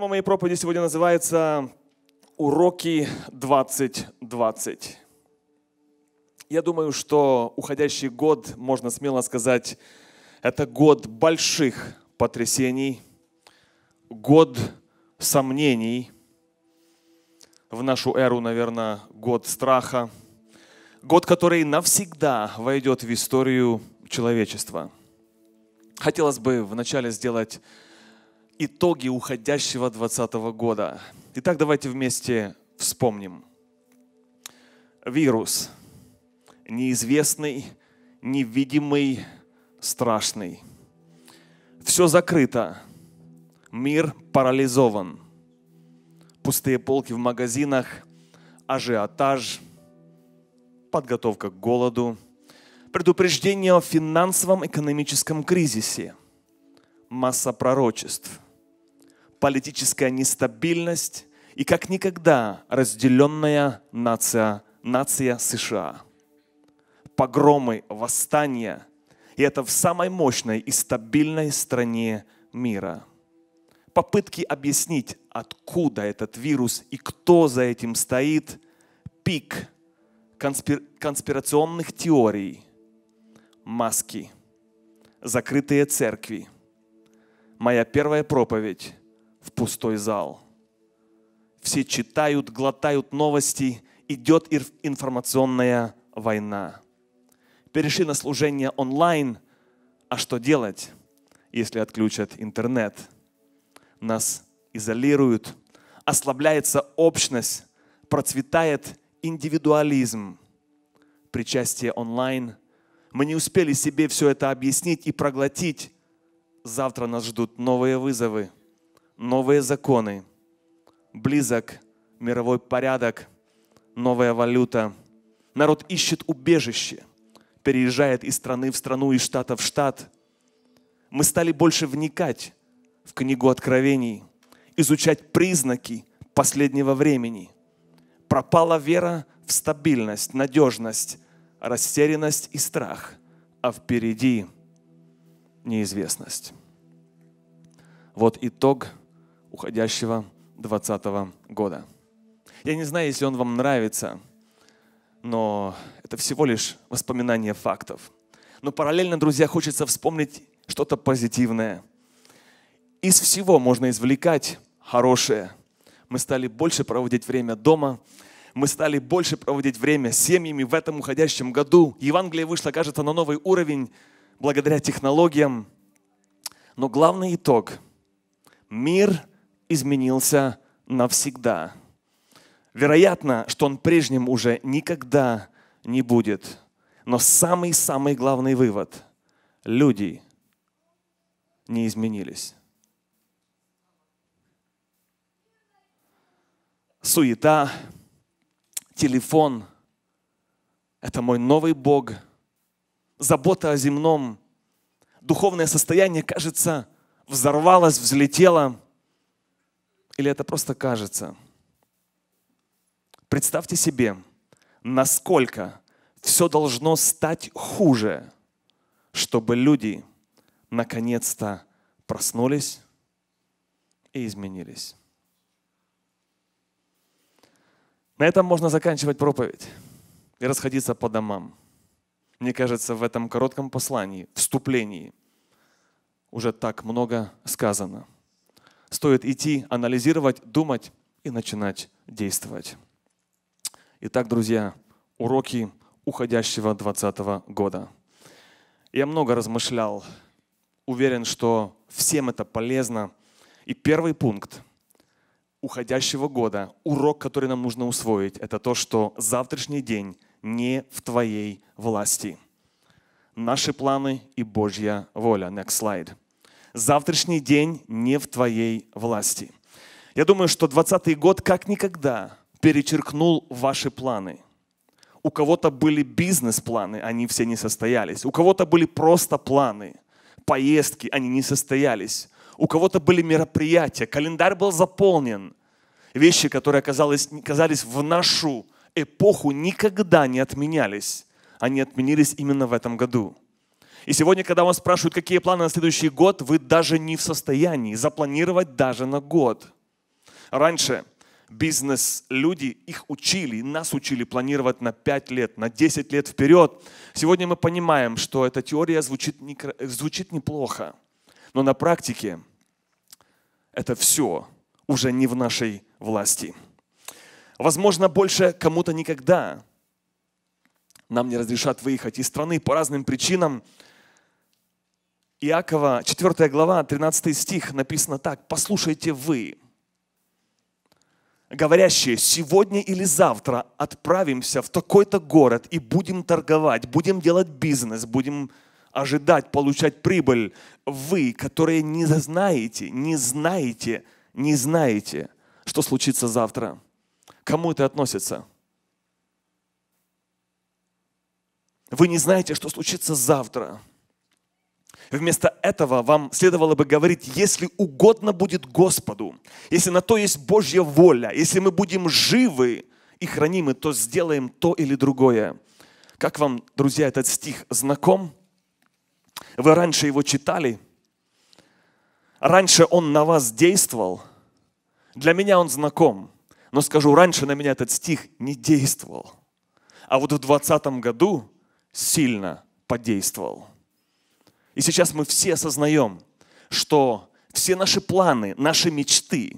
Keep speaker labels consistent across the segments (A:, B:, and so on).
A: Тема моей проповеди сегодня называется «Уроки 2020». Я думаю, что уходящий год, можно смело сказать, это год больших потрясений, год сомнений, в нашу эру, наверное, год страха, год, который навсегда войдет в историю человечества. Хотелось бы вначале сделать итоги уходящего 2020 года. Итак, давайте вместе вспомним. Вирус. Неизвестный, невидимый, страшный. Все закрыто. Мир парализован. Пустые полки в магазинах, ажиотаж, подготовка к голоду, предупреждение о финансовом экономическом кризисе, масса пророчеств – политическая нестабильность и как никогда разделенная нация, нация США. Погромы, восстания, и это в самой мощной и стабильной стране мира. Попытки объяснить, откуда этот вирус и кто за этим стоит, пик конспир... конспирационных теорий, маски, закрытые церкви. Моя первая проповедь пустой зал. Все читают, глотают новости, идет информационная война. Перешли на служение онлайн, а что делать, если отключат интернет? Нас изолируют, ослабляется общность, процветает индивидуализм. Причастие онлайн. Мы не успели себе все это объяснить и проглотить. Завтра нас ждут новые вызовы – новые законы, близок мировой порядок, новая валюта. Народ ищет убежище, переезжает из страны в страну, из штата в штат. Мы стали больше вникать в книгу Откровений, изучать признаки последнего времени. Пропала вера в стабильность, надежность, растерянность и страх, а впереди неизвестность. Вот итог – уходящего 2020 года. Я не знаю, если он вам нравится, но это всего лишь воспоминание фактов. Но параллельно, друзья, хочется вспомнить что-то позитивное. Из всего можно извлекать хорошее. Мы стали больше проводить время дома, мы стали больше проводить время с семьями в этом уходящем году. Евангелие вышло, кажется, на новый уровень благодаря технологиям. Но главный итог – мир – изменился навсегда. Вероятно, что он прежним уже никогда не будет. Но самый-самый главный вывод – люди не изменились. Суета, телефон – это мой новый Бог. Забота о земном, духовное состояние, кажется, взорвалось, взлетело – или это просто кажется? Представьте себе, насколько все должно стать хуже, чтобы люди наконец-то проснулись и изменились. На этом можно заканчивать проповедь и расходиться по домам. Мне кажется, в этом коротком послании, вступлении, уже так много сказано – стоит идти, анализировать, думать и начинать действовать. Итак, друзья, уроки уходящего 2020 года. Я много размышлял, уверен, что всем это полезно. И первый пункт уходящего года, урок, который нам нужно усвоить, это то, что завтрашний день не в твоей власти. Наши планы и Божья воля. Next slide. Завтрашний день не в твоей власти. Я думаю, что 2020 год как никогда перечеркнул ваши планы. У кого-то были бизнес-планы, они все не состоялись. У кого-то были просто планы, поездки, они не состоялись. У кого-то были мероприятия, календарь был заполнен. Вещи, которые казались казались в нашу эпоху, никогда не отменялись. Они отменились именно в этом году – и сегодня, когда вас спрашивают, какие планы на следующий год, вы даже не в состоянии запланировать даже на год. Раньше бизнес-люди, их учили, нас учили планировать на 5 лет, на 10 лет вперед. Сегодня мы понимаем, что эта теория звучит, не, звучит неплохо, но на практике это все уже не в нашей власти. Возможно, больше кому-то никогда нам не разрешат выехать из страны по разным причинам – Иакова, 4 глава, 13 стих написано так. «Послушайте вы, говорящие, сегодня или завтра отправимся в такой-то город и будем торговать, будем делать бизнес, будем ожидать, получать прибыль. Вы, которые не знаете, не знаете, не знаете, что случится завтра. Кому это относится? Вы не знаете, что случится завтра. Вместо этого вам следовало бы говорить, если угодно будет Господу, если на то есть Божья воля, если мы будем живы и хранимы, то сделаем то или другое. Как вам, друзья, этот стих знаком? Вы раньше его читали? Раньше он на вас действовал? Для меня он знаком. Но скажу, раньше на меня этот стих не действовал. А вот в 2020 году сильно подействовал. И сейчас мы все осознаем, что все наши планы, наши мечты,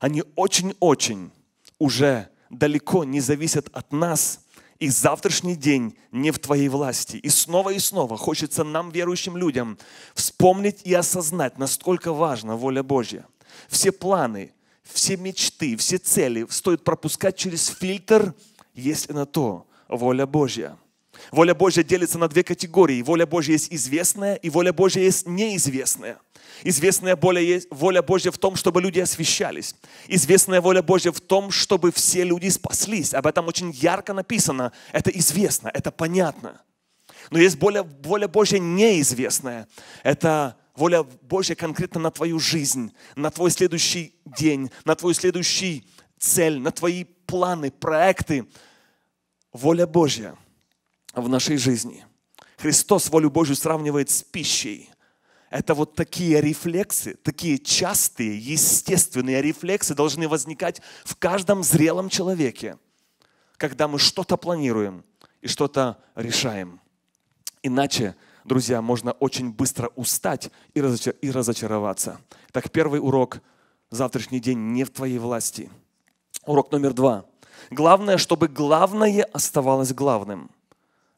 A: они очень-очень уже далеко не зависят от нас, и завтрашний день не в твоей власти. И снова и снова хочется нам, верующим людям, вспомнить и осознать, насколько важна воля Божья. Все планы, все мечты, все цели стоит пропускать через фильтр, если на то воля Божья. Воля Божья делится на две категории. Воля Божья есть известная, и воля Божья есть неизвестная. Известная воля, есть, воля Божья в том, чтобы люди освещались. Известная воля Божья в том, чтобы все люди спаслись. Об этом очень ярко написано. Это известно, это понятно. Но есть воля, воля Божья неизвестная. Это воля Божья конкретно на твою жизнь, на твой следующий день, на твою следующую цель, на твои планы, проекты. Воля Божья – в нашей жизни. Христос волю Божью сравнивает с пищей. Это вот такие рефлексы, такие частые, естественные рефлексы должны возникать в каждом зрелом человеке, когда мы что-то планируем и что-то решаем. Иначе, друзья, можно очень быстро устать и разочароваться. Так первый урок – завтрашний день не в твоей власти. Урок номер два. Главное, чтобы главное оставалось главным –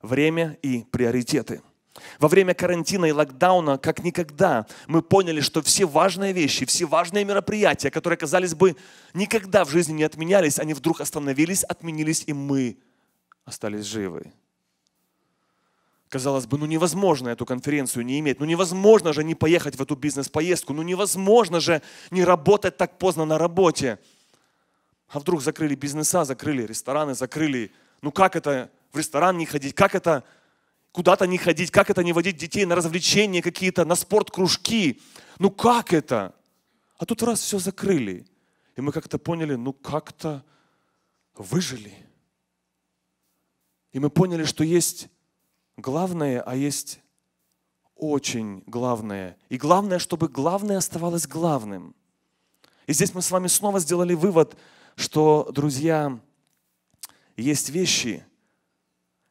A: время и приоритеты. Во время карантина и локдауна, как никогда, мы поняли, что все важные вещи, все важные мероприятия, которые, казались бы, никогда в жизни не отменялись, они вдруг остановились, отменились, и мы остались живы. Казалось бы, ну невозможно эту конференцию не иметь, ну невозможно же не поехать в эту бизнес-поездку, ну невозможно же не работать так поздно на работе. А вдруг закрыли бизнеса, закрыли рестораны, закрыли... Ну как это в ресторан не ходить, как это куда-то не ходить, как это не водить детей на развлечения какие-то, на спорт-кружки. Ну как это? А тут раз все закрыли. И мы как-то поняли, ну как-то выжили. И мы поняли, что есть главное, а есть очень главное. И главное, чтобы главное оставалось главным. И здесь мы с вами снова сделали вывод, что, друзья, есть вещи,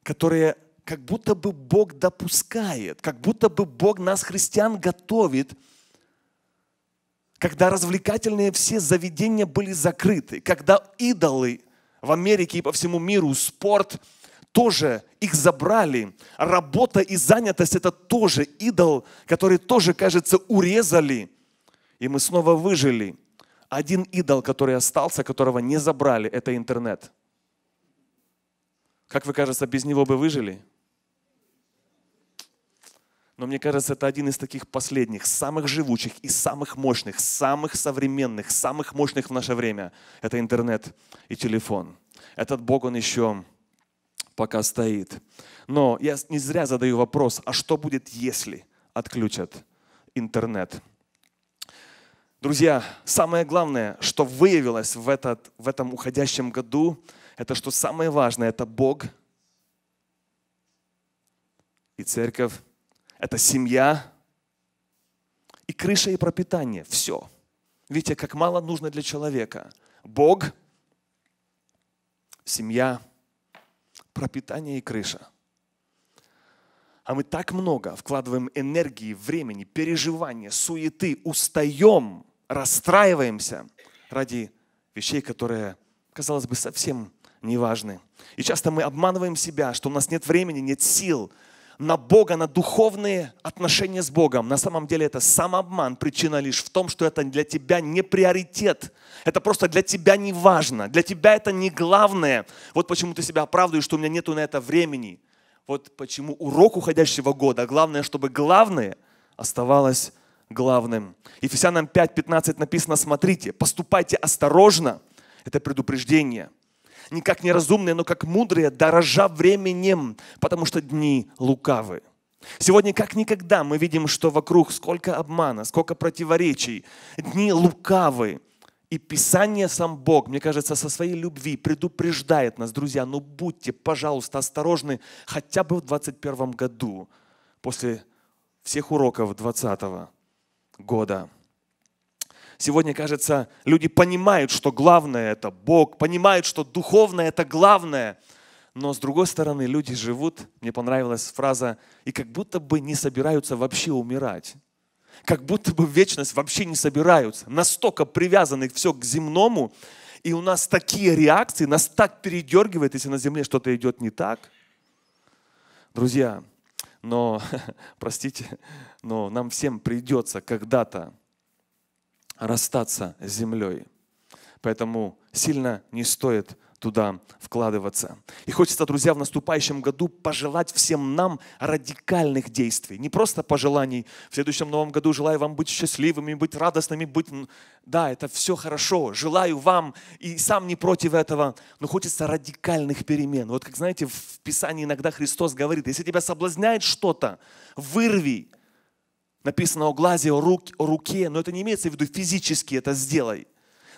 A: которые как будто бы Бог допускает, как будто бы Бог нас, христиан, готовит, когда развлекательные все заведения были закрыты, когда идолы в Америке и по всему миру, спорт тоже их забрали, работа и занятость – это тоже идол, который тоже, кажется, урезали, и мы снова выжили. Один идол, который остался, которого не забрали, это интернет – как вы, кажется, без него бы выжили? Но мне кажется, это один из таких последних, самых живучих и самых мощных, самых современных, самых мощных в наше время. Это интернет и телефон. Этот Бог, он еще пока стоит. Но я не зря задаю вопрос, а что будет, если отключат интернет? Друзья, самое главное, что выявилось в, этот, в этом уходящем году – это что самое важное, это Бог и церковь, это семья и крыша и пропитание. Все. Видите, как мало нужно для человека. Бог, семья, пропитание и крыша. А мы так много вкладываем энергии, времени, переживания, суеты, устаем, расстраиваемся ради вещей, которые, казалось бы, совсем не важны. И часто мы обманываем себя, что у нас нет времени, нет сил на Бога, на духовные отношения с Богом. На самом деле это самообман. Причина лишь в том, что это для тебя не приоритет. Это просто для тебя не важно. Для тебя это не главное. Вот почему ты себя оправдываешь, что у меня нету на это времени. Вот почему урок уходящего года. Главное, чтобы главное оставалось главным. Ефесянам 5.15 написано, смотрите, поступайте осторожно. Это предупреждение – не как неразумные, но как мудрые, дорожа временем, потому что дни лукавы. Сегодня как никогда мы видим, что вокруг сколько обмана, сколько противоречий. Дни лукавы. И Писание сам Бог, мне кажется, со своей любви предупреждает нас, друзья, ну будьте, пожалуйста, осторожны хотя бы в 21 году, после всех уроков 20 года. Сегодня, кажется, люди понимают, что главное – это Бог, понимают, что духовное – это главное. Но, с другой стороны, люди живут, мне понравилась фраза, и как будто бы не собираются вообще умирать. Как будто бы в вечность вообще не собираются. Настолько привязаны все к земному, и у нас такие реакции, нас так передергивает, если на земле что-то идет не так. Друзья, но, простите, но нам всем придется когда-то расстаться с землей. Поэтому сильно не стоит туда вкладываться. И хочется, друзья, в наступающем году пожелать всем нам радикальных действий. Не просто пожеланий. В следующем новом году желаю вам быть счастливыми, быть радостными, быть... Да, это все хорошо. Желаю вам и сам не против этого. Но хочется радикальных перемен. Вот как, знаете, в Писании иногда Христос говорит, если тебя соблазняет что-то, вырви, Написано о глазе, о, руке, но это не имеется в виду физически это сделай.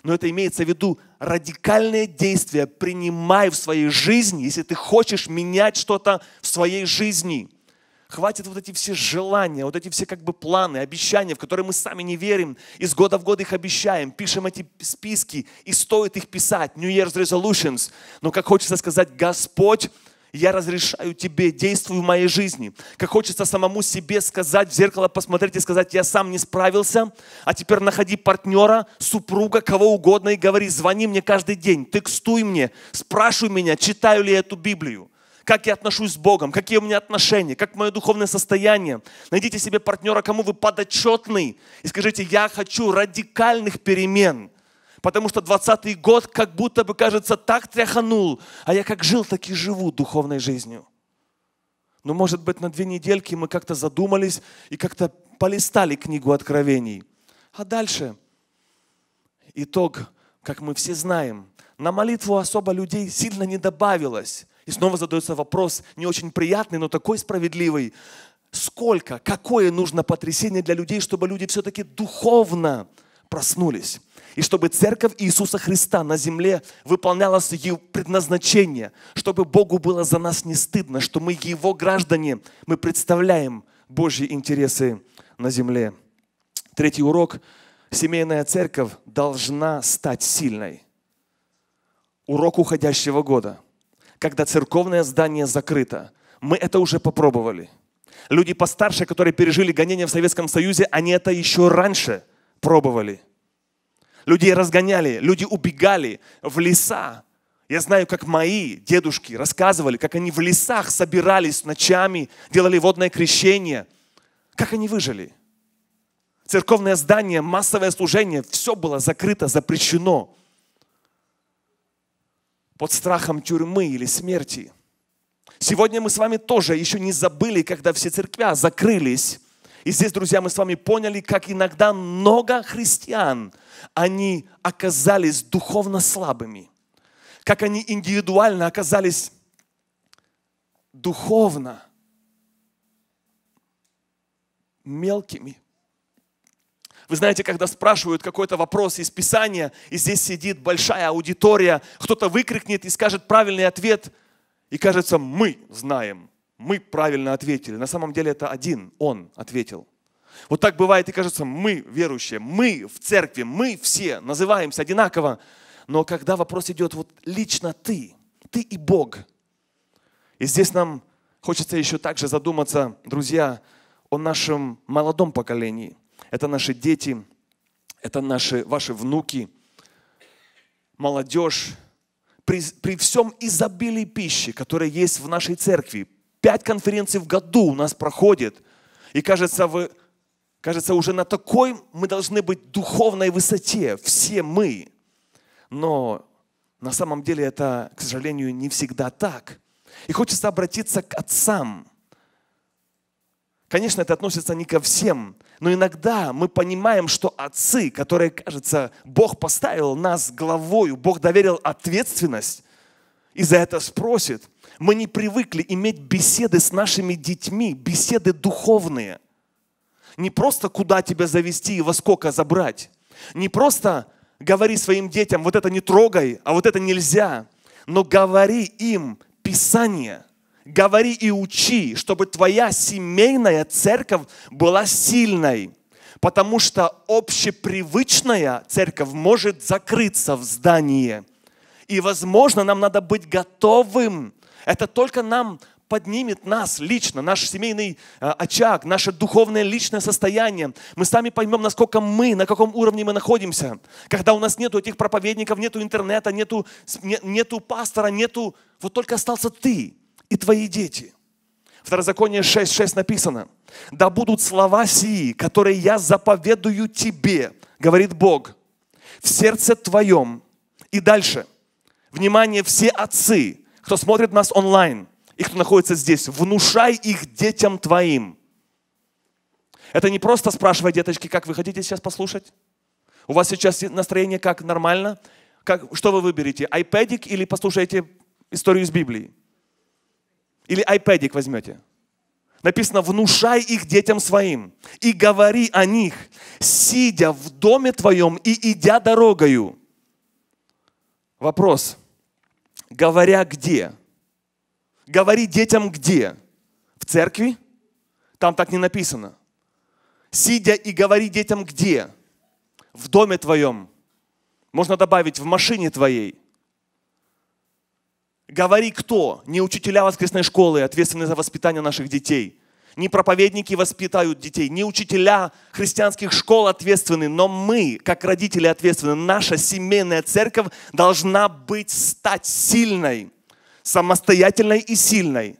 A: Но это имеется в виду радикальное действие, принимай в своей жизни, если ты хочешь менять что-то в своей жизни. Хватит вот эти все желания, вот эти все как бы планы, обещания, в которые мы сами не верим. Из года в год их обещаем, пишем эти списки, и стоит их писать. New Year's Resolutions. Но как хочется сказать, Господь, я разрешаю тебе, действуй в моей жизни. Как хочется самому себе сказать, в зеркало посмотреть и сказать, я сам не справился, а теперь находи партнера, супруга, кого угодно и говори, звони мне каждый день, текстуй мне, спрашивай меня, читаю ли я эту Библию как я отношусь с Богом, какие у меня отношения, как мое духовное состояние. Найдите себе партнера, кому вы подотчетный, и скажите, я хочу радикальных перемен. Потому что 20 год как будто бы, кажется, так тряханул. А я как жил, так и живу духовной жизнью. Но, может быть, на две недельки мы как-то задумались и как-то полистали книгу Откровений. А дальше итог, как мы все знаем, на молитву особо людей сильно не добавилось. И снова задается вопрос, не очень приятный, но такой справедливый. Сколько, какое нужно потрясение для людей, чтобы люди все-таки духовно проснулись? и чтобы церковь Иисуса Христа на земле выполняла ее предназначение, чтобы Богу было за нас не стыдно, что мы Его граждане, мы представляем Божьи интересы на земле. Третий урок. Семейная церковь должна стать сильной. Урок уходящего года, когда церковное здание закрыто. Мы это уже попробовали. Люди постарше, которые пережили гонения в Советском Союзе, они это еще раньше пробовали – Людей разгоняли, люди убегали в леса. Я знаю, как мои дедушки рассказывали, как они в лесах собирались ночами, делали водное крещение. Как они выжили? Церковное здание, массовое служение, все было закрыто, запрещено. Под страхом тюрьмы или смерти. Сегодня мы с вами тоже еще не забыли, когда все церквя закрылись и здесь, друзья, мы с вами поняли, как иногда много христиан, они оказались духовно слабыми, как они индивидуально оказались духовно мелкими. Вы знаете, когда спрашивают какой-то вопрос из Писания, и здесь сидит большая аудитория, кто-то выкрикнет и скажет правильный ответ, и кажется, мы знаем мы правильно ответили. На самом деле это один, он ответил. Вот так бывает и кажется, мы верующие, мы в церкви, мы все называемся одинаково. Но когда вопрос идет вот лично ты, ты и Бог. И здесь нам хочется еще также задуматься, друзья, о нашем молодом поколении. Это наши дети, это наши, ваши внуки, молодежь. При, при всем изобилии пищи, которая есть в нашей церкви, Пять конференций в году у нас проходит. И кажется, вы, кажется, уже на такой мы должны быть духовной высоте, все мы. Но на самом деле это, к сожалению, не всегда так. И хочется обратиться к отцам. Конечно, это относится не ко всем, но иногда мы понимаем, что отцы, которые, кажется, Бог поставил нас главою, Бог доверил ответственность, и за это спросит – мы не привыкли иметь беседы с нашими детьми, беседы духовные. Не просто куда тебя завести и во сколько забрать. Не просто говори своим детям, вот это не трогай, а вот это нельзя. Но говори им Писание – говори и учи, чтобы твоя семейная церковь была сильной. Потому что общепривычная церковь может закрыться в здании. И, возможно, нам надо быть готовым это только нам поднимет нас лично, наш семейный а, очаг, наше духовное личное состояние. Мы сами поймем, насколько мы, на каком уровне мы находимся. Когда у нас нету этих проповедников, нету интернета, нету, нету пастора, нету... Вот только остался ты и твои дети. Второзаконие 6.6 написано. «Да будут слова сии, которые я заповедую тебе, говорит Бог, в сердце твоем». И дальше. Внимание, все отцы – кто смотрит нас онлайн и кто находится здесь, внушай их детям твоим. Это не просто спрашивай, деточки, как вы хотите сейчас послушать? У вас сейчас настроение как? Нормально? Как, что вы выберете? Айпэдик или послушаете историю из Библии? Или айпэдик возьмете? Написано, внушай их детям своим и говори о них, сидя в доме твоем и идя дорогою. Вопрос, говоря где? Говори детям где? В церкви? Там так не написано. Сидя и говори детям где? В доме твоем. Можно добавить, в машине твоей. Говори кто? Не учителя воскресной школы, ответственные за воспитание наших детей – не проповедники воспитают детей, не учителя христианских школ ответственны, но мы, как родители ответственны, наша семейная церковь должна быть, стать сильной, самостоятельной и сильной.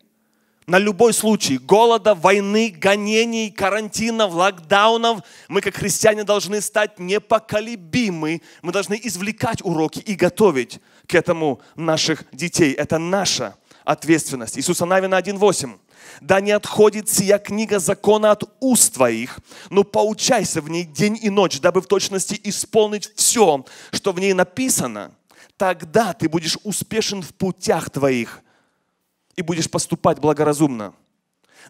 A: На любой случай голода, войны, гонений, карантинов, локдаунов мы, как христиане, должны стать непоколебимы. Мы должны извлекать уроки и готовить к этому наших детей. Это наша ответственность. Иисуса Навина 1.8. Да не отходит сия книга закона от уст твоих, но поучайся в ней день и ночь, дабы в точности исполнить все, что в ней написано. Тогда ты будешь успешен в путях твоих и будешь поступать благоразумно.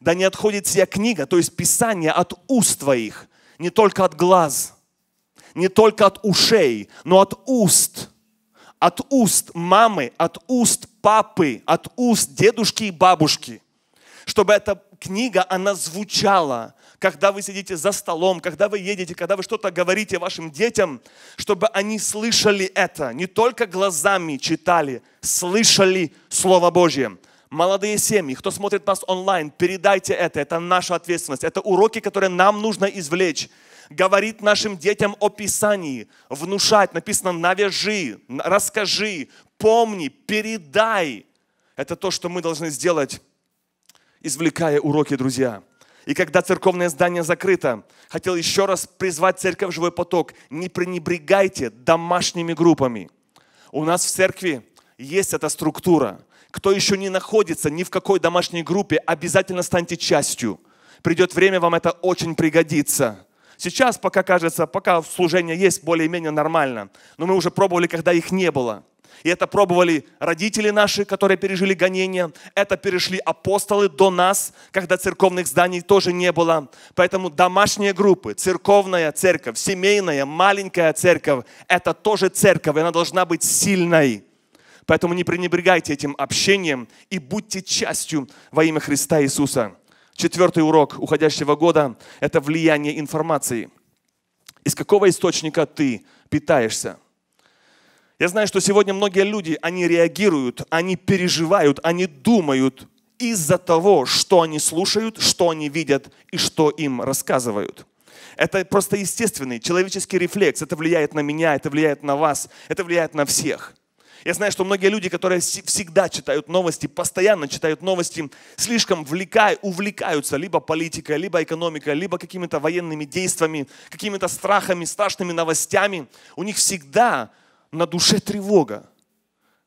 A: Да не отходит сия книга, то есть Писание от уст твоих, не только от глаз, не только от ушей, но от уст – от уст мамы, от уст папы, от уст дедушки и бабушки чтобы эта книга, она звучала, когда вы сидите за столом, когда вы едете, когда вы что-то говорите вашим детям, чтобы они слышали это, не только глазами читали, слышали Слово Божье. Молодые семьи, кто смотрит нас онлайн, передайте это, это наша ответственность, это уроки, которые нам нужно извлечь. Говорит нашим детям о Писании, внушать, написано «навяжи», «расскажи», «помни», «передай». Это то, что мы должны сделать извлекая уроки, друзья. И когда церковное здание закрыто, хотел еще раз призвать церковь «Живой поток», не пренебрегайте домашними группами. У нас в церкви есть эта структура. Кто еще не находится ни в какой домашней группе, обязательно станьте частью. Придет время, вам это очень пригодится. Сейчас, пока кажется, пока служение есть, более-менее нормально. Но мы уже пробовали, когда их не было – и это пробовали родители наши, которые пережили гонения. Это перешли апостолы до нас, когда церковных зданий тоже не было. Поэтому домашние группы, церковная церковь, семейная, маленькая церковь, это тоже церковь, и она должна быть сильной. Поэтому не пренебрегайте этим общением и будьте частью во имя Христа Иисуса. Четвертый урок уходящего года – это влияние информации. Из какого источника ты питаешься? Я знаю, что сегодня многие люди, они реагируют, они переживают, они думают из-за того, что они слушают, что они видят и что им рассказывают. Это просто естественный человеческий рефлекс. Это влияет на меня, это влияет на вас, это влияет на всех. Я знаю, что многие люди, которые всегда читают новости, постоянно читают новости, слишком влекай, увлекаются либо политикой, либо экономикой, либо какими-то военными действиями, какими-то страхами, страшными новостями. У них всегда на душе тревога,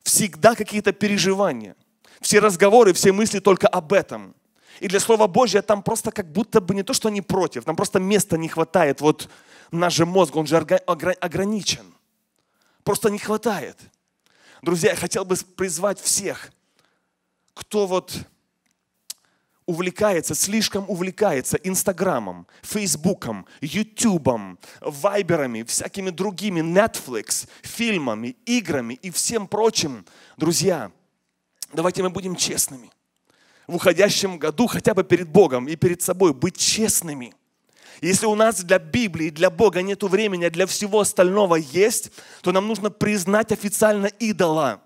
A: всегда какие-то переживания. Все разговоры, все мысли только об этом. И для Слова Божьего там просто как будто бы не то, что они против, там просто места не хватает. Вот наш же мозг, он же ограничен. Просто не хватает. Друзья, я хотел бы призвать всех, кто вот увлекается, слишком увлекается Инстаграмом, Фейсбуком, Ютубом, Вайберами, всякими другими, Netflix, фильмами, играми и всем прочим, друзья, давайте мы будем честными. В уходящем году хотя бы перед Богом и перед собой быть честными – если у нас для Библии, для Бога нет времени, а для всего остального есть, то нам нужно признать официально идола.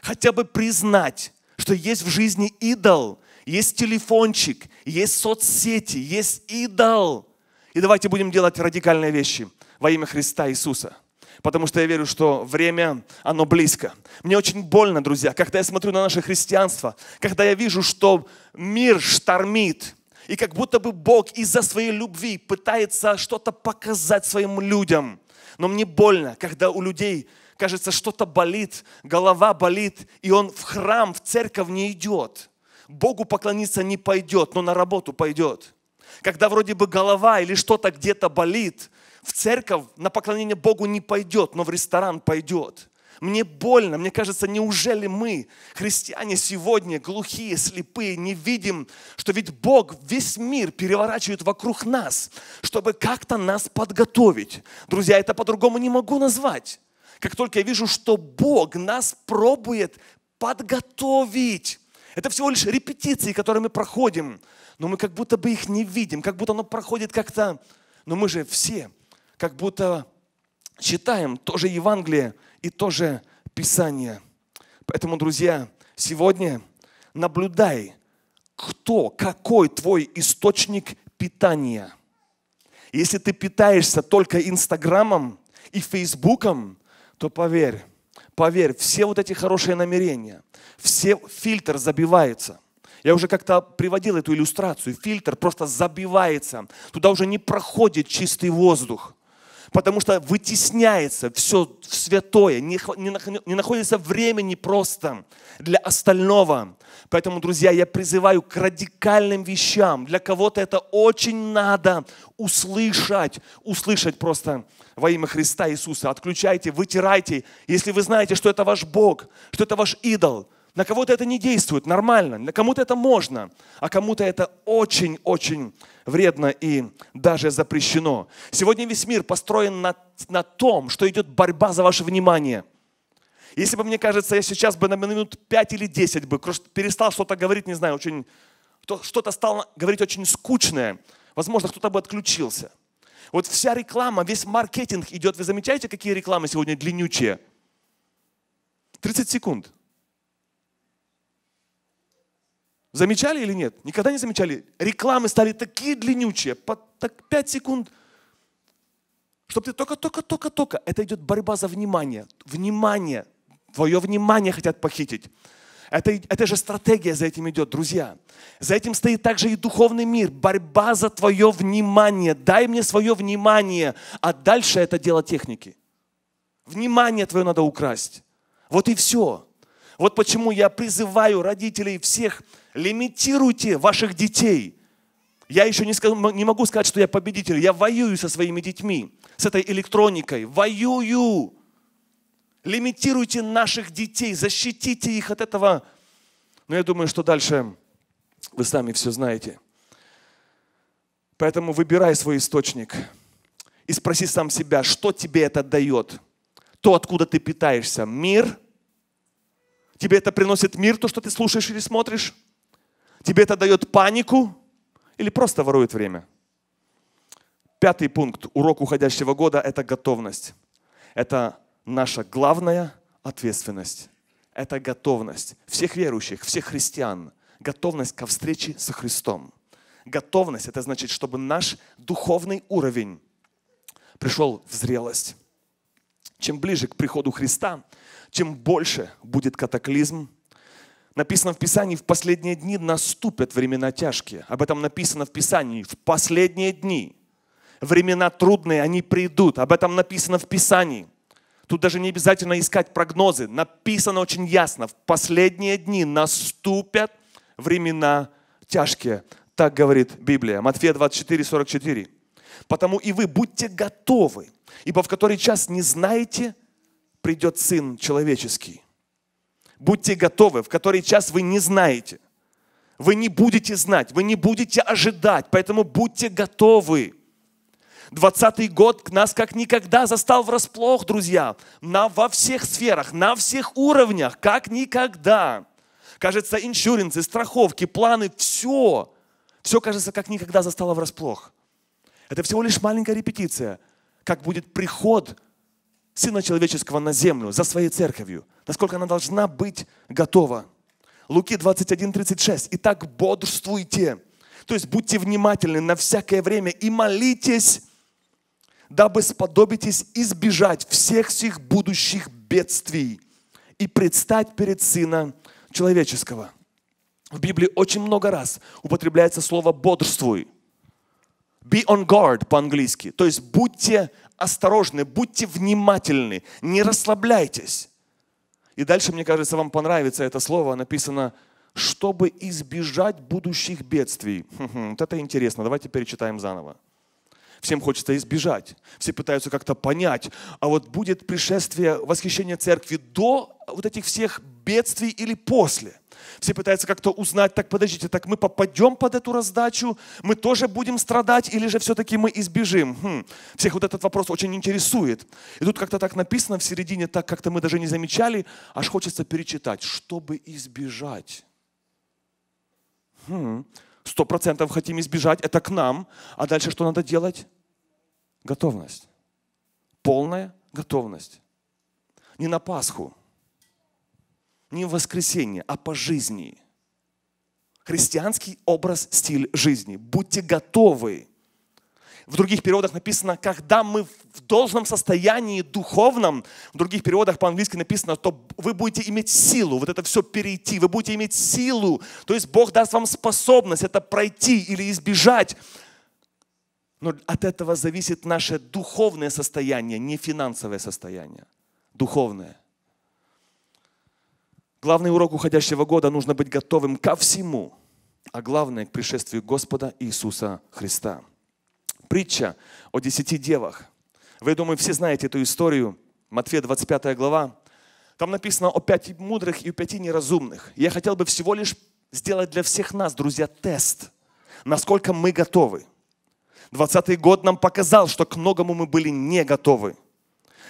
A: Хотя бы признать, что есть в жизни идол, есть телефончик, есть соцсети, есть идол. И давайте будем делать радикальные вещи во имя Христа Иисуса потому что я верю, что время, оно близко. Мне очень больно, друзья, когда я смотрю на наше христианство, когда я вижу, что мир штормит, и как будто бы Бог из-за своей любви пытается что-то показать своим людям. Но мне больно, когда у людей, кажется, что-то болит, голова болит, и он в храм, в церковь не идет. Богу поклониться не пойдет, но на работу пойдет. Когда вроде бы голова или что-то где-то болит, в церковь на поклонение Богу не пойдет, но в ресторан пойдет. Мне больно, мне кажется, неужели мы, христиане сегодня, глухие, слепые, не видим, что ведь Бог весь мир переворачивает вокруг нас, чтобы как-то нас подготовить. Друзья, это по-другому не могу назвать. Как только я вижу, что Бог нас пробует подготовить, это всего лишь репетиции, которые мы проходим, но мы как будто бы их не видим, как будто оно проходит как-то. Но мы же все как будто читаем тоже Евангелие и тоже Писание. Поэтому, друзья, сегодня наблюдай, кто, какой твой источник питания. Если ты питаешься только Инстаграмом и Фейсбуком, то поверь, Поверь, все вот эти хорошие намерения, все фильтр забивается. Я уже как-то приводил эту иллюстрацию. Фильтр просто забивается. Туда уже не проходит чистый воздух. Потому что вытесняется все святое, не, не, не находится времени просто для остального. Поэтому, друзья, я призываю к радикальным вещам. Для кого-то это очень надо услышать, услышать просто во имя Христа Иисуса. Отключайте, вытирайте. Если вы знаете, что это ваш Бог, что это ваш идол, на кого-то это не действует, нормально, на кому-то это можно, а кому-то это очень-очень вредно и даже запрещено. Сегодня весь мир построен на, на том, что идет борьба за ваше внимание – если бы, мне кажется, я сейчас бы на минут 5 или 10 бы перестал что-то говорить, не знаю, очень, что-то стало говорить очень скучное, возможно, кто-то бы отключился. Вот вся реклама, весь маркетинг идет. Вы замечаете, какие рекламы сегодня длиннючие? 30 секунд. Замечали или нет? Никогда не замечали. Рекламы стали такие длиннючие, по так 5 секунд, чтобы ты только-только-только-только. Это идет борьба за внимание. Внимание. Твое внимание хотят похитить. Это, это же стратегия за этим идет, друзья. За этим стоит также и духовный мир. Борьба за твое внимание. Дай мне свое внимание. А дальше это дело техники. Внимание твое надо украсть. Вот и все. Вот почему я призываю родителей всех, лимитируйте ваших детей. Я еще не, скажу, не могу сказать, что я победитель. Я воюю со своими детьми, с этой электроникой. Воюю лимитируйте наших детей, защитите их от этого. Но я думаю, что дальше вы сами все знаете. Поэтому выбирай свой источник и спроси сам себя, что тебе это дает. То, откуда ты питаешься. Мир. Тебе это приносит мир, то, что ты слушаешь или смотришь. Тебе это дает панику или просто ворует время. Пятый пункт, урок уходящего года – это готовность. Это наша главная ответственность – это готовность всех верующих, всех христиан, готовность ко встрече со Христом. Готовность – это значит, чтобы наш духовный уровень пришел в зрелость. Чем ближе к приходу Христа, чем больше будет катаклизм. Написано в Писании, в последние дни наступят времена тяжкие. Об этом написано в Писании, в последние дни. Времена трудные, они придут. Об этом написано в Писании. Тут даже не обязательно искать прогнозы. Написано очень ясно. В последние дни наступят времена тяжкие. Так говорит Библия. Матфея 24, 44. Потому и вы будьте готовы, ибо в который час не знаете, придет Сын Человеческий. Будьте готовы, в который час вы не знаете. Вы не будете знать, вы не будете ожидать, поэтому будьте готовы. 20 год нас как никогда застал врасплох, друзья. На, во всех сферах, на всех уровнях, как никогда. Кажется, иншуренсы, страховки, планы, все. Все, кажется, как никогда застало врасплох. Это всего лишь маленькая репетиция, как будет приход Сына Человеческого на землю за своей церковью. Насколько она должна быть готова. Луки 21, 36. «Итак, бодрствуйте». То есть будьте внимательны на всякое время и молитесь, дабы сподобитесь избежать всех сих будущих бедствий и предстать перед Сына Человеческого. В Библии очень много раз употребляется слово «бодрствуй». Be on guard по-английски. То есть будьте осторожны, будьте внимательны, не расслабляйтесь. И дальше, мне кажется, вам понравится это слово. Написано «чтобы избежать будущих бедствий». вот это интересно. Давайте перечитаем заново. Всем хочется избежать. Все пытаются как-то понять. А вот будет пришествие восхищения церкви до вот этих всех бедствий или после – все пытаются как-то узнать, так подождите, так мы попадем под эту раздачу, мы тоже будем страдать или же все-таки мы избежим? Хм. Всех вот этот вопрос очень интересует. И тут как-то так написано в середине, так как-то мы даже не замечали, аж хочется перечитать, чтобы избежать. Хм сто процентов хотим избежать, это к нам. А дальше что надо делать? Готовность. Полная готовность. Не на Пасху, не в воскресенье, а по жизни. Христианский образ, стиль жизни. Будьте готовы в других переводах написано, когда мы в должном состоянии духовном, в других переводах по-английски написано, то вы будете иметь силу, вот это все перейти, вы будете иметь силу. То есть Бог даст вам способность это пройти или избежать. Но от этого зависит наше духовное состояние, не финансовое состояние. Духовное. Главный урок уходящего года – нужно быть готовым ко всему, а главное – к пришествию Господа Иисуса Христа притча о десяти девах. Вы, думаю, все знаете эту историю. Матфея 25 глава. Там написано о пяти мудрых и о пяти неразумных. Я хотел бы всего лишь сделать для всех нас, друзья, тест, насколько мы готовы. 20 год нам показал, что к многому мы были не готовы.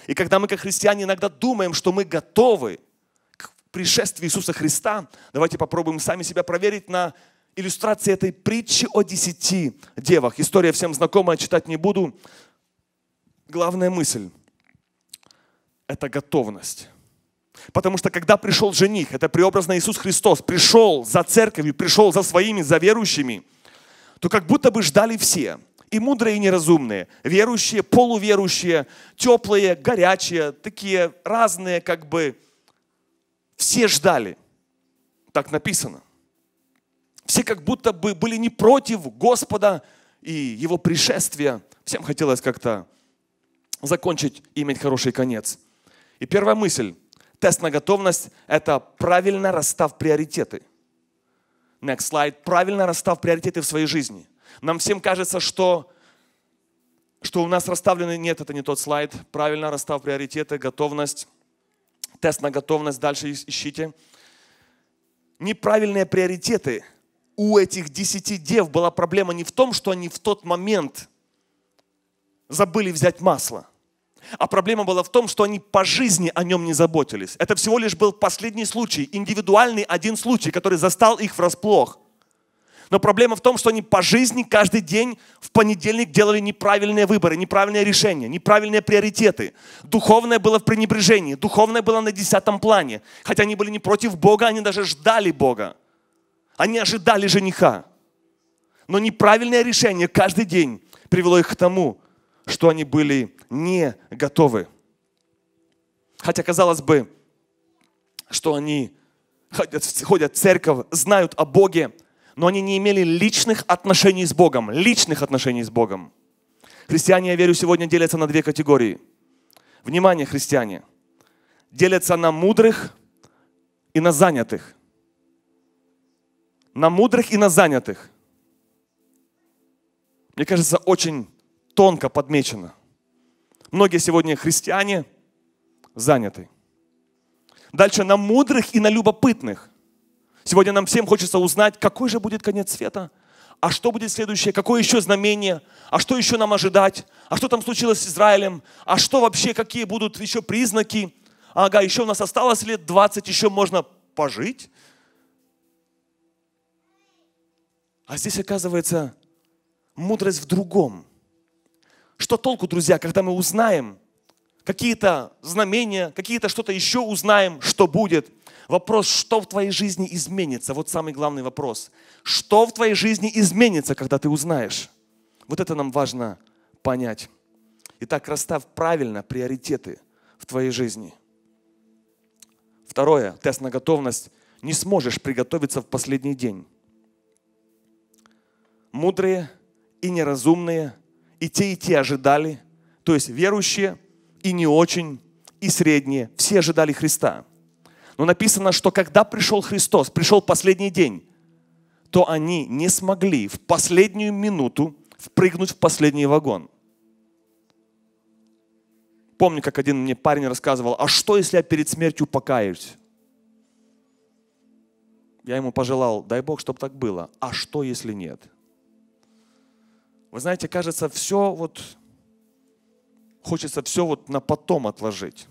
A: И когда мы, как христиане, иногда думаем, что мы готовы к пришествию Иисуса Христа, давайте попробуем сами себя проверить на иллюстрации этой притчи о десяти девах. История всем знакомая, читать не буду. Главная мысль – это готовность. Потому что когда пришел жених, это преобразно Иисус Христос, пришел за церковью, пришел за своими, за верующими, то как будто бы ждали все. И мудрые, и неразумные, верующие, полуверующие, теплые, горячие, такие разные как бы. Все ждали. Так написано. Все как будто бы были не против Господа и Его пришествия. Всем хотелось как-то закончить и иметь хороший конец. И первая мысль. Тест на готовность – это правильно расстав приоритеты. Next slide. Правильно расстав приоритеты в своей жизни. Нам всем кажется, что, что у нас расставлены… Нет, это не тот слайд. Правильно расстав приоритеты, готовность. Тест на готовность. Дальше ищите. Неправильные приоритеты у этих десяти дев была проблема не в том, что они в тот момент забыли взять масло, а проблема была в том, что они по жизни о нем не заботились. Это всего лишь был последний случай, индивидуальный один случай, который застал их врасплох. Но проблема в том, что они по жизни каждый день в понедельник делали неправильные выборы, неправильные решения, неправильные приоритеты. Духовное было в пренебрежении, духовное было на десятом плане. Хотя они были не против Бога, они даже ждали Бога. Они ожидали жениха. Но неправильное решение каждый день привело их к тому, что они были не готовы. Хотя, казалось бы, что они ходят, ходят в церковь, знают о Боге, но они не имели личных отношений с Богом, личных отношений с Богом. Христиане, я верю, сегодня делятся на две категории. Внимание, христиане, делятся на мудрых и на занятых – на мудрых и на занятых. Мне кажется, очень тонко подмечено. Многие сегодня христиане заняты. Дальше на мудрых и на любопытных. Сегодня нам всем хочется узнать, какой же будет конец света, а что будет следующее, какое еще знамение, а что еще нам ожидать, а что там случилось с Израилем, а что вообще, какие будут еще признаки. Ага, еще у нас осталось лет 20, еще можно пожить, А здесь оказывается мудрость в другом. Что толку, друзья, когда мы узнаем какие-то знамения, какие-то что-то еще узнаем, что будет. Вопрос, что в твоей жизни изменится? Вот самый главный вопрос. Что в твоей жизни изменится, когда ты узнаешь? Вот это нам важно понять. Итак, расставь правильно приоритеты в твоей жизни. Второе, тест на готовность. Не сможешь приготовиться в последний день мудрые и неразумные, и те, и те ожидали, то есть верующие и не очень, и средние, все ожидали Христа. Но написано, что когда пришел Христос, пришел последний день, то они не смогли в последнюю минуту впрыгнуть в последний вагон. Помню, как один мне парень рассказывал, а что, если я перед смертью покаюсь? Я ему пожелал, дай Бог, чтобы так было. А что, если нет? Вы знаете, кажется, все вот, хочется все вот на потом отложить.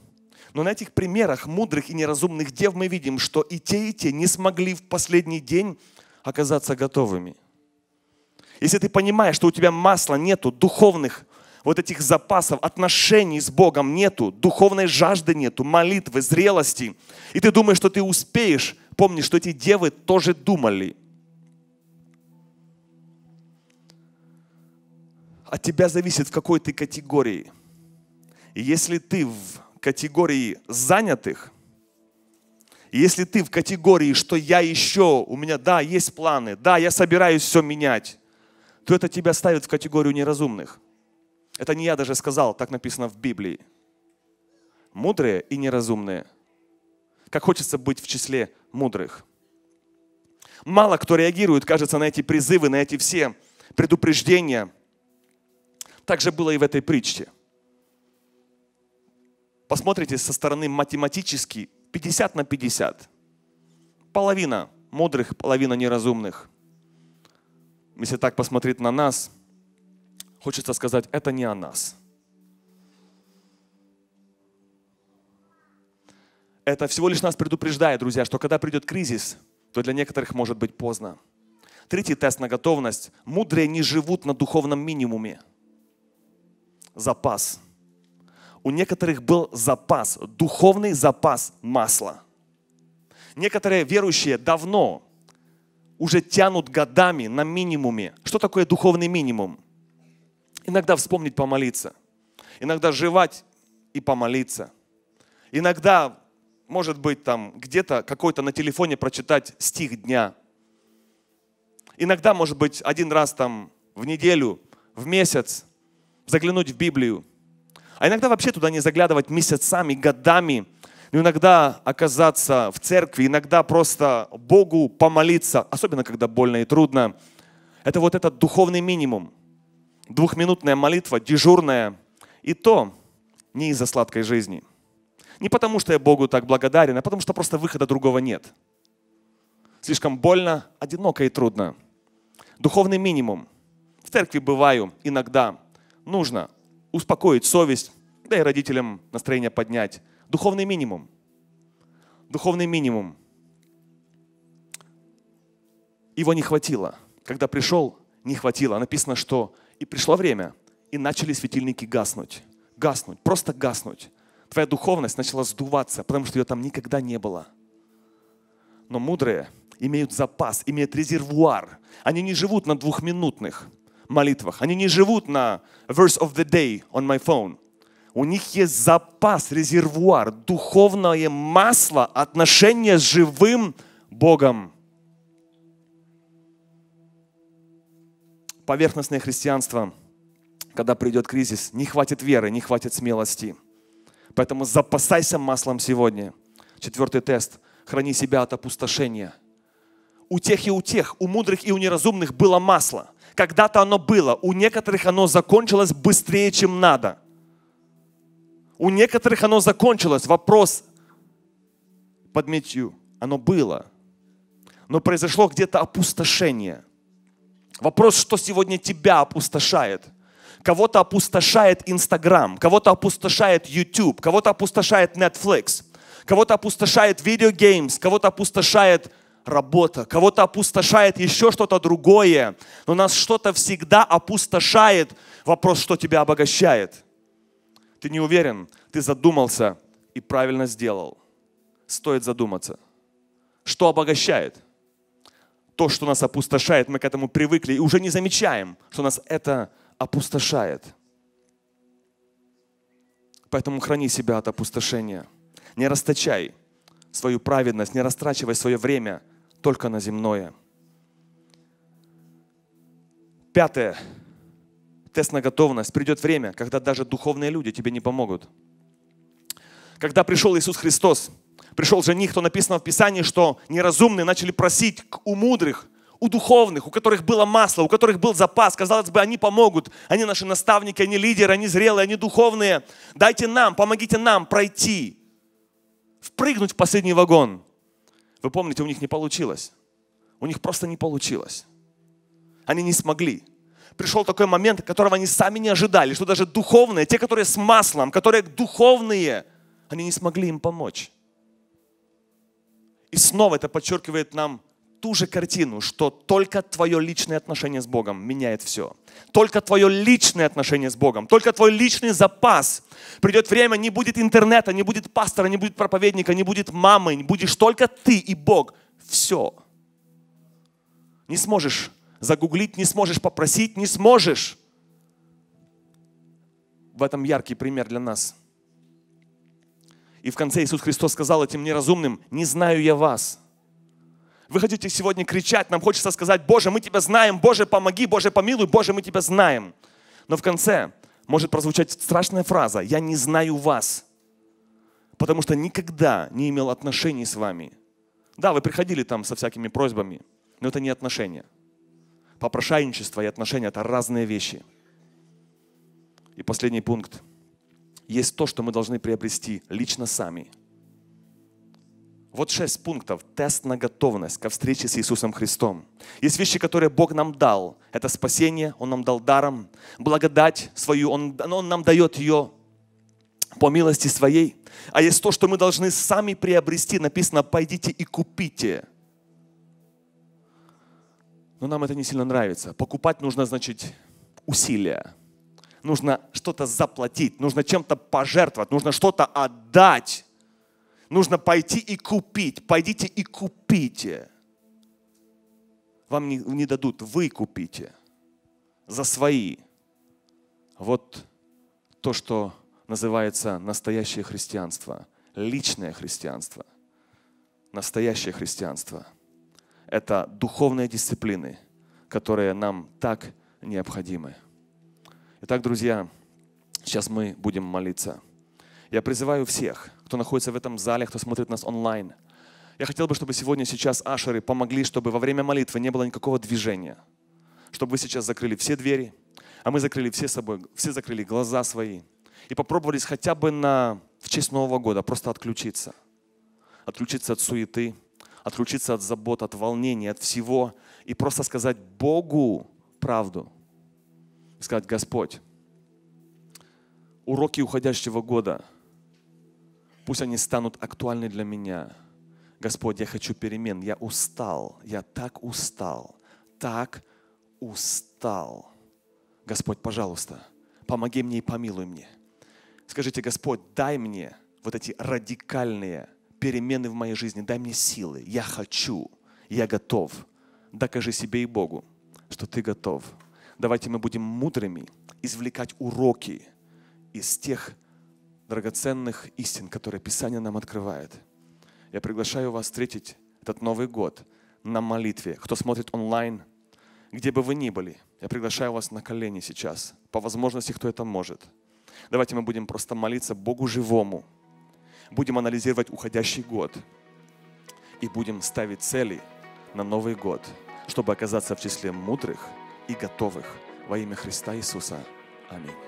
A: Но на этих примерах мудрых и неразумных дев мы видим, что и те, и те не смогли в последний день оказаться готовыми. Если ты понимаешь, что у тебя масла нету, духовных вот этих запасов, отношений с Богом нету, духовной жажды нету, молитвы, зрелости, и ты думаешь, что ты успеешь, помни, что эти девы тоже думали – От тебя зависит, в какой ты категории. И если ты в категории занятых, если ты в категории, что я еще, у меня, да, есть планы, да, я собираюсь все менять, то это тебя ставит в категорию неразумных. Это не я даже сказал, так написано в Библии. Мудрые и неразумные. Как хочется быть в числе мудрых. Мало кто реагирует, кажется, на эти призывы, на эти все предупреждения. Так же было и в этой притче. Посмотрите со стороны математически 50 на 50. Половина мудрых, половина неразумных. Если так посмотреть на нас, хочется сказать, это не о нас. Это всего лишь нас предупреждает, друзья, что когда придет кризис, то для некоторых может быть поздно. Третий тест на готовность. Мудрые не живут на духовном минимуме – запас. У некоторых был запас, духовный запас масла. Некоторые верующие давно уже тянут годами на минимуме. Что такое духовный минимум? Иногда вспомнить помолиться. Иногда жевать и помолиться. Иногда, может быть, там где-то какой-то на телефоне прочитать стих дня. Иногда, может быть, один раз там в неделю, в месяц заглянуть в Библию. А иногда вообще туда не заглядывать месяцами, годами. Ну, иногда оказаться в церкви, иногда просто Богу помолиться, особенно когда больно и трудно. Это вот этот духовный минимум. Двухминутная молитва, дежурная. И то не из-за сладкой жизни. Не потому, что я Богу так благодарен, а потому, что просто выхода другого нет. Слишком больно, одиноко и трудно. Духовный минимум. В церкви бываю иногда, нужно успокоить совесть, да и родителям настроение поднять. Духовный минимум. Духовный минимум. Его не хватило. Когда пришел, не хватило. А написано, что и пришло время, и начали светильники гаснуть. Гаснуть, просто гаснуть. Твоя духовность начала сдуваться, потому что ее там никогда не было. Но мудрые имеют запас, имеют резервуар. Они не живут на двухминутных молитвах. Они не живут на verse of the day on my phone. У них есть запас, резервуар, духовное масло, отношения с живым Богом. Поверхностное христианство, когда придет кризис, не хватит веры, не хватит смелости. Поэтому запасайся маслом сегодня. Четвертый тест. Храни себя от опустошения. У тех и у тех, у мудрых и у неразумных было масло – когда-то оно было. У некоторых оно закончилось быстрее, чем надо. У некоторых оно закончилось. Вопрос подметью: Оно было. Но произошло где-то опустошение. Вопрос, что сегодня тебя опустошает – Кого-то опустошает Инстаграм, кого-то опустошает YouTube, кого-то опустошает Netflix, кого-то опустошает видеогеймс, кого-то опустошает работа, кого-то опустошает еще что-то другое, но нас что-то всегда опустошает. Вопрос, что тебя обогащает. Ты не уверен, ты задумался и правильно сделал. Стоит задуматься. Что обогащает? То, что нас опустошает, мы к этому привыкли и уже не замечаем, что нас это опустошает. Поэтому храни себя от опустошения. Не расточай свою праведность, не растрачивай свое время – только на земное. Пятое. Тест на готовность. Придет время, когда даже духовные люди тебе не помогут. Когда пришел Иисус Христос, пришел жених, то написано в Писании, что неразумные начали просить у мудрых, у духовных, у которых было масло, у которых был запас. Казалось бы, они помогут. Они наши наставники, они лидеры, они зрелые, они духовные. Дайте нам, помогите нам пройти, впрыгнуть в последний вагон. Вы помните, у них не получилось. У них просто не получилось. Они не смогли. Пришел такой момент, которого они сами не ожидали, что даже духовные, те, которые с маслом, которые духовные, они не смогли им помочь. И снова это подчеркивает нам ту же картину, что только твое личное отношение с Богом меняет все. Только твое личное отношение с Богом, только твой личный запас. Придет время, не будет интернета, не будет пастора, не будет проповедника, не будет мамы, не будешь только ты и Бог. Все. Не сможешь загуглить, не сможешь попросить, не сможешь. В этом яркий пример для нас. И в конце Иисус Христос сказал этим неразумным, не знаю я вас – вы хотите сегодня кричать, нам хочется сказать, Боже, мы Тебя знаем, Боже, помоги, Боже, помилуй, Боже, мы Тебя знаем. Но в конце может прозвучать страшная фраза «Я не знаю вас», потому что никогда не имел отношений с вами. Да, вы приходили там со всякими просьбами, но это не отношения. Попрошайничество и отношения – это разные вещи. И последний пункт. Есть то, что мы должны приобрести лично сами – вот шесть пунктов. Тест на готовность ко встрече с Иисусом Христом. Есть вещи, которые Бог нам дал. Это спасение, Он нам дал даром. Благодать свою, Он, он нам дает ее по милости своей. А есть то, что мы должны сами приобрести. Написано, пойдите и купите. Но нам это не сильно нравится. Покупать нужно, значит, усилия. Нужно что-то заплатить, нужно чем-то пожертвовать, нужно что-то отдать нужно пойти и купить. Пойдите и купите. Вам не, не дадут, вы купите за свои. Вот то, что называется настоящее христианство, личное христианство. Настоящее христианство – это духовные дисциплины, которые нам так необходимы. Итак, друзья, сейчас мы будем молиться. Я призываю всех, кто находится в этом зале, кто смотрит нас онлайн. Я хотел бы, чтобы сегодня сейчас ашеры помогли, чтобы во время молитвы не было никакого движения. Чтобы вы сейчас закрыли все двери, а мы закрыли все собой, все закрыли глаза свои и попробовались хотя бы на, в честь Нового года просто отключиться. Отключиться от суеты, отключиться от забот, от волнений, от всего и просто сказать Богу правду. Сказать, Господь, уроки уходящего года – Пусть они станут актуальны для меня. Господь, я хочу перемен. Я устал. Я так устал. Так устал. Господь, пожалуйста, помоги мне и помилуй мне. Скажите, Господь, дай мне вот эти радикальные перемены в моей жизни. Дай мне силы. Я хочу. Я готов. Докажи себе и Богу, что ты готов. Давайте мы будем мудрыми извлекать уроки из тех драгоценных истин, которые Писание нам открывает. Я приглашаю вас встретить этот Новый год на молитве. Кто смотрит онлайн, где бы вы ни были, я приглашаю вас на колени сейчас, по возможности, кто это может. Давайте мы будем просто молиться Богу живому, будем анализировать уходящий год и будем ставить цели на Новый год, чтобы оказаться в числе мудрых и готовых во имя Христа Иисуса. Аминь.